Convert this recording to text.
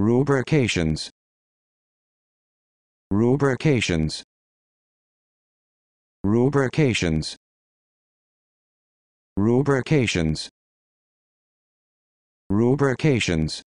rubrications rubrications rubrications rubrications rubrications